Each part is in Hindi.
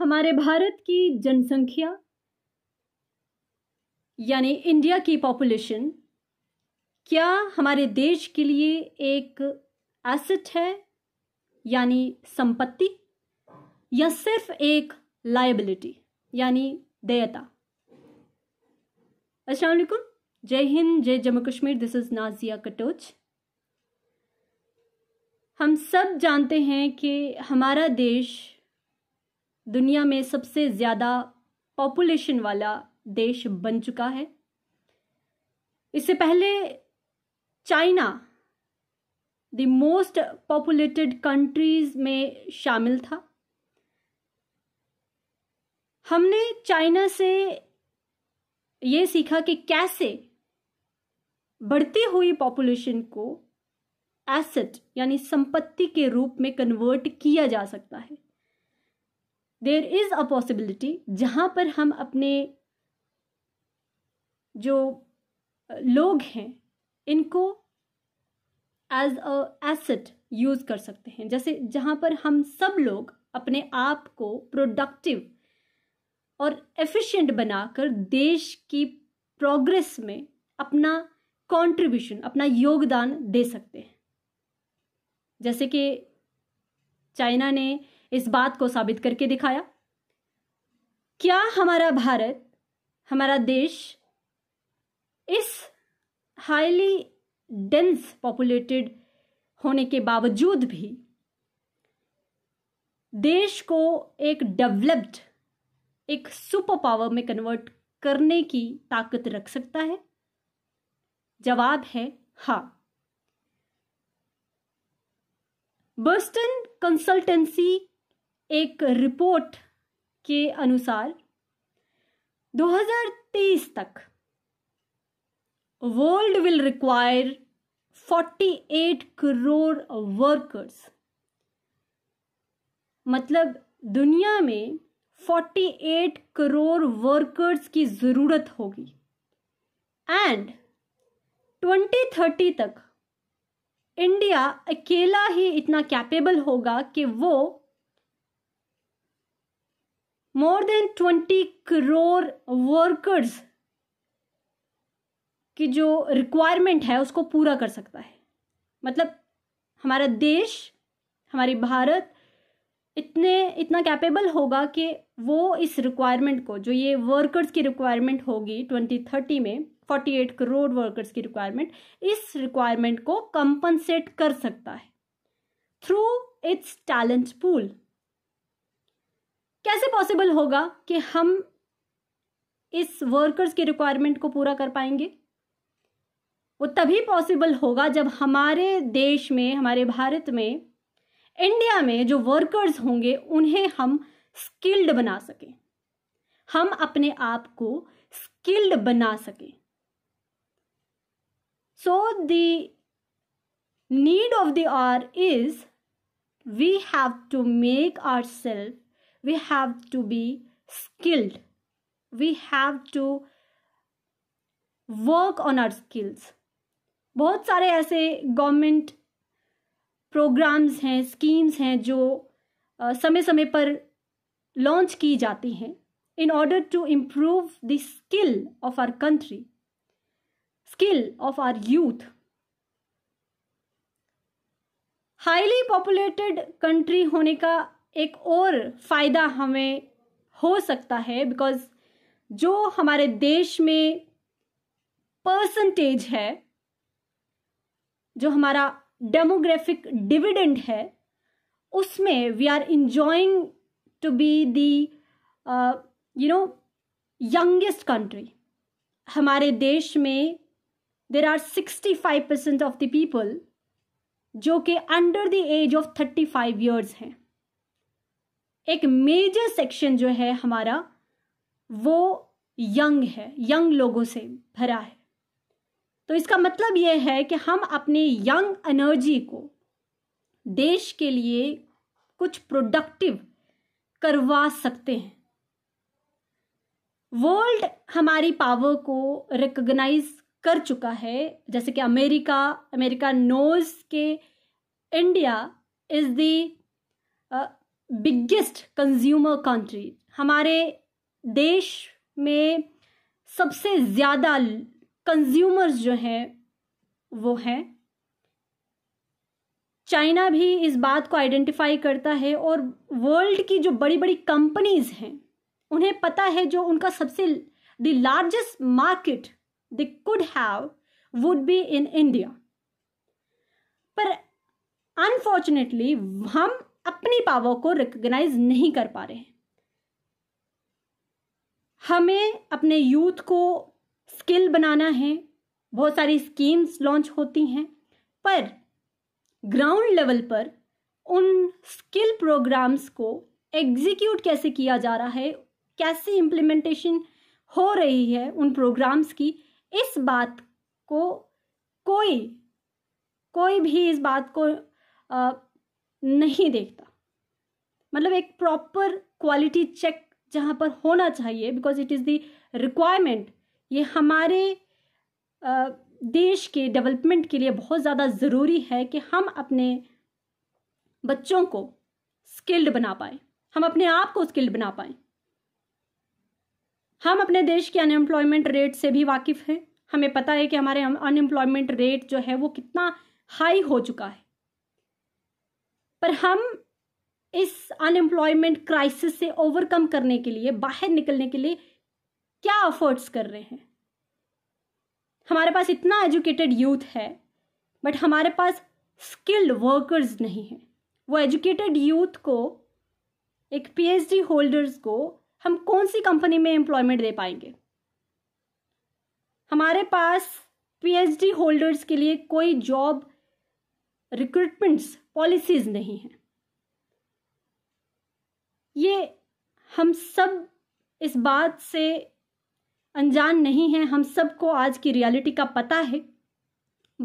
हमारे भारत की जनसंख्या यानी इंडिया की पॉपुलेशन क्या हमारे देश के लिए एक एसेट है यानी संपत्ति या सिर्फ एक लाइबिलिटी यानी देयता असलकुम जय हिंद जय जम्मू कश्मीर दिस इज़ नाजिया कटोच हम सब जानते हैं कि हमारा देश दुनिया में सबसे ज़्यादा पॉपुलेशन वाला देश बन चुका है इससे पहले China the most populated countries में शामिल था हमने चाइना से ये सीखा कि कैसे बढ़ती हुई पॉपुलेशन को एसेट यानी संपत्ति के रूप में कन्वर्ट किया जा सकता है देर इज अ पॉसिबिलिटी जहाँ पर हम अपने जो लोग हैं इनको एज अ एसेट यूज कर सकते हैं जैसे जहाँ पर हम सब लोग अपने आप को प्रोडक्टिव और एफिशिएंट बनाकर देश की प्रोग्रेस में अपना कंट्रीब्यूशन अपना योगदान दे सकते हैं जैसे कि चाइना ने इस बात को साबित करके दिखाया क्या हमारा भारत हमारा देश इस हाईली डेंस पॉपुलेटेड होने के बावजूद भी देश को एक डेवलप्ड एक सुपर पावर में कन्वर्ट करने की ताकत रख सकता है जवाब है हा बर्स्टन कंसल्टेंसी एक रिपोर्ट के अनुसार 2030 तक world will require 48 crore workers मतलब दुनिया में 48 करोड़ वर्कर्स की ज़रूरत होगी एंड 2030 तक इंडिया अकेला ही इतना कैपेबल होगा कि वो more than twenty crore workers की जो रिक्वायरमेंट है उसको पूरा कर सकता है मतलब हमारा देश हमारी भारत इतने इतना कैपेबल होगा कि वो इस रिक्वायरमेंट को जो ये वर्कर्स की रिक्वायरमेंट होगी ट्वेंटी थर्टी में फोर्टी एट करोड़ वर्कर्स की रिक्वायरमेंट इस रिक्वायरमेंट को कंपनसेट कर सकता है थ्रू इट्स टैलेंट पूल कैसे पॉसिबल होगा कि हम इस वर्कर्स के रिक्वायरमेंट को पूरा कर पाएंगे वो तभी पॉसिबल होगा जब हमारे देश में हमारे भारत में इंडिया में जो वर्कर्स होंगे उन्हें हम स्किल्ड बना सकें हम अपने आप को स्किल्ड बना सकें so the need of the hour is we have to make our self we have to be skilled we have to work on our skills बहुत सारे ऐसे गवर्नमेंट प्रोग्राम्स हैं स्कीम्स हैं जो समय समय पर लॉन्च की जाती हैं in order to improve the skill of our country skill of our youth highly populated country होने का एक और फ़ायदा हमें हो सकता है बिकॉज जो हमारे देश में परसेंटेज है जो हमारा डेमोग्राफिक डिविडेंड है उसमें we are enjoying to be the you know youngest country हमारे देश में there are sixty five percent of the people जो कि under the age of thirty five years हैं एक मेजर सेक्शन जो है हमारा वो यंग है यंग लोगों से भरा है तो इसका मतलब यह है कि हम अपने यंग एनर्जी को देश के लिए कुछ प्रोडक्टिव करवा सकते हैं वर्ल्ड हमारी पावर को रिकग्नाइज कर चुका है जैसे कि अमेरिका अमेरिका नोज के India is the biggest consumer country हमारे देश में सबसे ज़्यादा कंज्यूमर्स जो हैं वो हैं चाइना भी इस बात को आइडेंटिफाई करता है और वर्ल्ड की जो बड़ी बड़ी कंपनीज हैं उन्हें पता है जो उनका सबसे the largest market the could have would be in India पर अनफॉर्चुनेटली हम अपनी पावर को रिकग्नाइज नहीं कर पा रहे हैं हमें अपने यूथ को स्किल बनाना है बहुत सारी स्कीम्स लॉन्च होती हैं पर ग्राउंड लेवल पर उन स्किल प्रोग्राम्स को एग्जीक्यूट कैसे किया जा रहा है कैसे इम्प्लीमेंटेशन हो रही है उन प्रोग्राम्स की इस बात को कोई कोई भी इस बात को आ, नहीं देखता मतलब एक प्रॉपर क्वालिटी चेक जहाँ पर होना चाहिए because it is the requirement ये हमारे देश के डेवलपमेंट के लिए बहुत ज़्यादा ज़रूरी है कि हम अपने बच्चों को स्किल्ड बना पाए हम अपने आप को स्किल्ड बना पाए हम अपने देश के अनएम्प्लॉयमेंट रेट से भी वाकिफ़ हैं हमें पता है कि हमारे अनएम्प्लॉयमेंट रेट जो है वो कितना हाई हो चुका है पर हम इस अनएम्प्लॉयमेंट क्राइसिस से ओवरकम करने के लिए बाहर निकलने के लिए क्या अफर्ट्स कर रहे हैं हमारे पास इतना एजुकेटेड यूथ है बट हमारे पास स्किल्ड वर्कर्स नहीं हैं वो एजुकेटेड यूथ को एक पीएचडी होल्डर्स को हम कौन सी कंपनी में एम्प्लॉयमेंट दे पाएंगे हमारे पास पीएचडी होल्डर्स के लिए कोई जॉब रिक्रूटमेंट्स पॉलिसीज नहीं हैं ये हम सब इस बात से अनजान नहीं हैं हम सबको आज की रियलिटी का पता है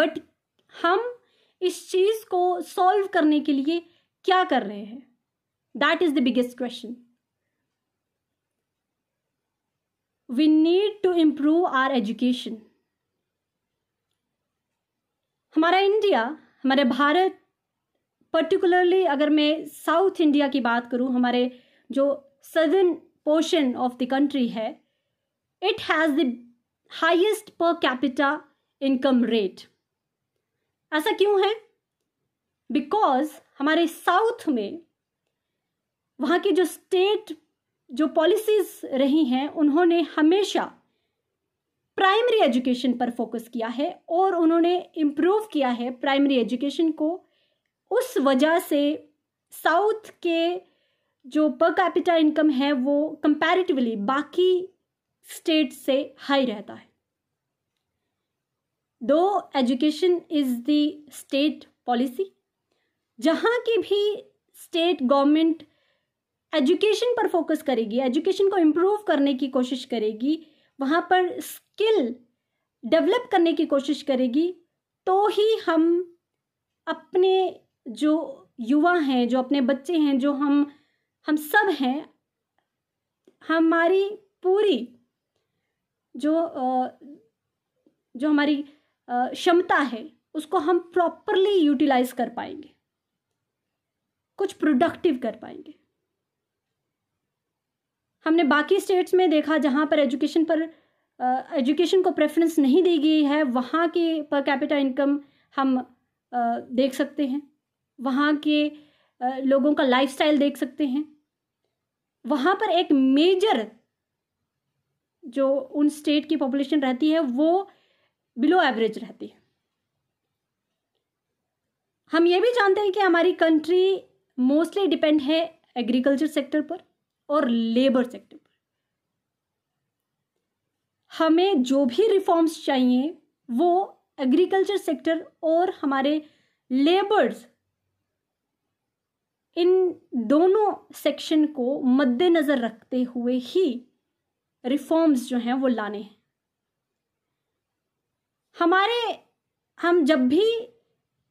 बट हम इस चीज़ को सॉल्व करने के लिए क्या कर रहे हैं that is the biggest question we need to improve our education हमारा इंडिया हमारे भारत पर्टिकुलरली अगर मैं साउथ इंडिया की बात करूँ हमारे जो southern portion of the country है it has the highest per capita income rate ऐसा क्यों है बिकॉज हमारे साउथ में वहाँ की जो स्टेट जो पॉलिसीज रही हैं उन्होंने हमेशा प्राइमरी एजुकेशन पर फोकस किया है और उन्होंने इम्प्रूव किया है प्राइमरी एजुकेशन को उस वजह से साउथ के जो पर कैपिटा इनकम है वो कंपैरेटिवली बाकी स्टेट से हाई रहता है दो education is the state policy जहाँ की भी स्टेट गवर्नमेंट एजुकेशन पर फोकस करेगी एजुकेशन को इम्प्रूव करने की कोशिश करेगी वहाँ पर स्किल डेवलप करने की कोशिश करेगी तो ही हम अपने जो युवा हैं जो अपने बच्चे हैं जो हम हम सब हैं हमारी पूरी जो जो हमारी क्षमता है उसको हम प्रॉपरली यूटिलाइज कर पाएंगे कुछ प्रोडक्टिव कर पाएंगे हमने बाकी स्टेट्स में देखा जहाँ पर एजुकेशन पर एजुकेशन को प्रेफरेंस नहीं दी गई है वहाँ के पर कैपिटा इनकम हम देख सकते हैं वहाँ के लोगों का लाइफस्टाइल देख सकते हैं वहाँ पर एक मेजर जो उन स्टेट की पॉपुलेशन रहती है वो बिलो एवरेज रहती है हम ये भी जानते हैं कि हमारी कंट्री मोस्टली डिपेंड है एग्रीकल्चर सेक्टर पर और लेबर सेक्टर पर हमें जो भी रिफॉर्म्स चाहिए वो एग्रीकल्चर सेक्टर और हमारे लेबर्स इन दोनों सेक्शन को मद्देनजर रखते हुए ही रिफॉर्म्स जो हैं वो लाने हैं हमारे हम जब भी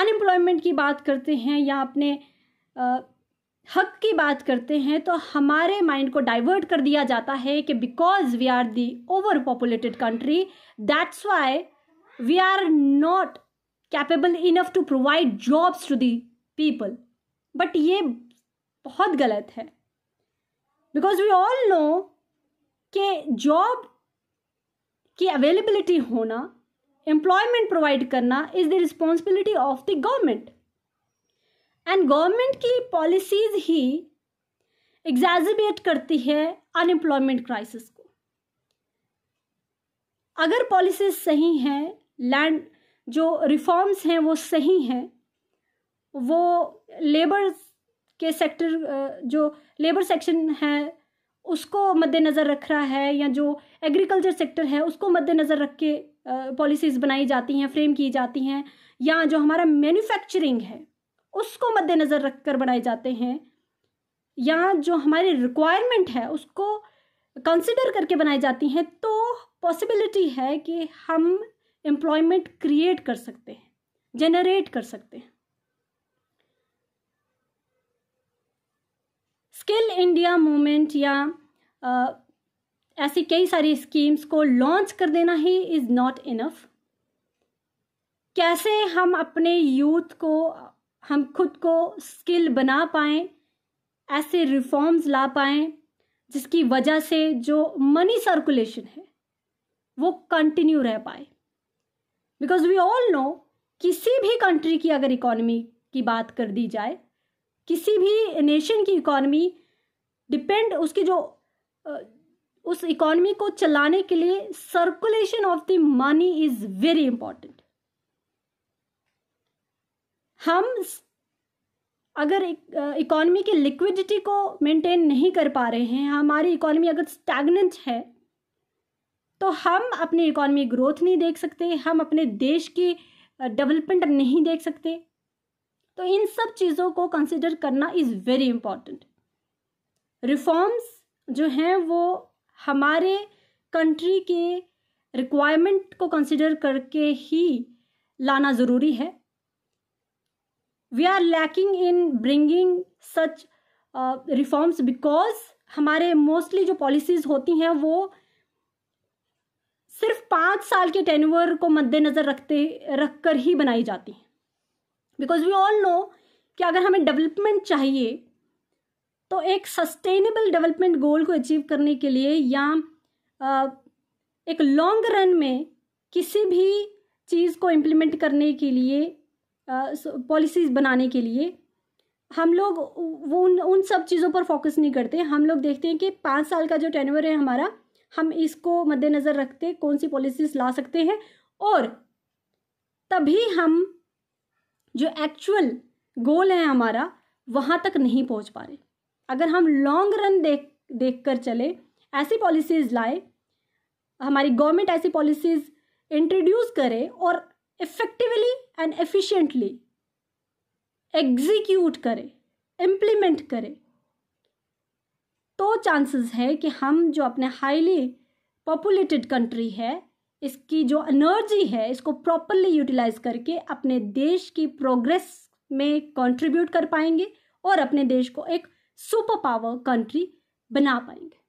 अनएम्प्लॉयमेंट की बात करते हैं या अपने हक की बात करते हैं तो हमारे माइंड को डाइवर्ट कर दिया जाता है कि because we are the over populated country that's why we are not capable enough to provide jobs to the people but ये बहुत गलत है बिकॉज वी ऑल नो कि जॉब की अवेलेबिलिटी होना एम्प्लॉयमेंट प्रोवाइड करना is the responsibility of the government and government की पॉलिसीज ही एग्जैजिबेट करती है अनएम्प्लॉयमेंट क्राइसिस को अगर पॉलिसीज सही हैं लैंड जो रिफॉर्म्स हैं वो सही हैं वो लेबर के सेक्टर जो लेबर सेक्शन है उसको मद्देनज़र रख रहा है या जो एग्रीकल्चर सेक्टर है उसको मद्देनज़र रख के पॉलिसीज़ बनाई जाती हैं फ्रेम की जाती हैं या जो हमारा मैन्युफैक्चरिंग है उसको मद्देनज़र रख कर बनाए जाते हैं या जो हमारी रिक्वायरमेंट है उसको कंसिडर करके बनाई जाती हैं तो पॉसिबिलिटी है कि हम एम्प्लॉयमेंट क्रिएट कर सकते हैं जनरेट कर सकते हैं स्किल इंडिया मूवमेंट या आ, ऐसी कई सारी स्कीम्स को लॉन्च कर देना ही इज़ नॉट इनफ कैसे हम अपने यूथ को हम खुद को स्किल बना पाएं ऐसे रिफॉर्म्स ला पाएं जिसकी वजह से जो मनी सर्कुलेशन है वो कंटिन्यू रह पाए बिकॉज वी ऑल नो किसी भी कंट्री की अगर इकोनॉमी की बात कर दी जाए किसी भी नेशन की इकोनॉमी डिपेंड उसकी जो उस इकोनॉमी को चलाने के लिए circulation of the money is very important हम अगर इकोनॉमी की लिक्विडिटी को मेंटेन नहीं कर पा रहे हैं हमारी इकोनॉमी अगर स्टैगनेंट है तो हम अपनी इकोनॉमी ग्रोथ नहीं देख सकते हम अपने देश की डेवलपमेंट नहीं देख सकते तो इन सब चीज़ों को कंसिडर करना इज़ वेरी इम्पॉर्टेंट रिफॉर्म्स जो हैं वो हमारे कंट्री के रिक्वायरमेंट को कंसिडर करके ही लाना ज़रूरी है we are lacking in bringing such reforms because हमारे मोस्टली जो पॉलिसीज होती हैं वो सिर्फ पाँच साल के टेन्यूअर को मद्देनज़र रखते रख कर ही बनाई जाती हैं बिकॉज वी ऑल नो कि अगर हमें डेवलपमेंट चाहिए तो एक सस्टेनेबल डेवलपमेंट गोल को अचीव करने के लिए या uh, एक लॉन्ग रन में किसी भी चीज़ को इम्प्लीमेंट करने के लिए पॉलिसीज़ बनाने के लिए हम लोग वो उन उन सब चीज़ों पर फोकस नहीं करते हम लोग देखते हैं कि पाँच साल का जो टेनवर है हमारा हम इसको मद्देनज़र रखते कौन सी पॉलिसीज़ ला सकते हैं और तभी हम जो एक्चुअल गोल है हमारा वहाँ तक नहीं पहुँच पा रहे अगर हम लॉन्ग रन देख देख कर चले ऐसी पॉलिसीज़ लाए हमारी गवर्नमेंट ऐसी पॉलिसीज़ इंट्रोड्यूस करे और इफेक्टिवली एंड एफिशिएंटली एग्जीक्यूट करें इम्प्लीमेंट करें तो चांसेस है कि हम जो अपने हाईली पॉपुलेटेड कंट्री है इसकी जो एनर्जी है इसको प्रॉपरली यूटिलाइज करके अपने देश की प्रोग्रेस में कंट्रीब्यूट कर पाएंगे और अपने देश को एक सुपर पावर कंट्री बना पाएंगे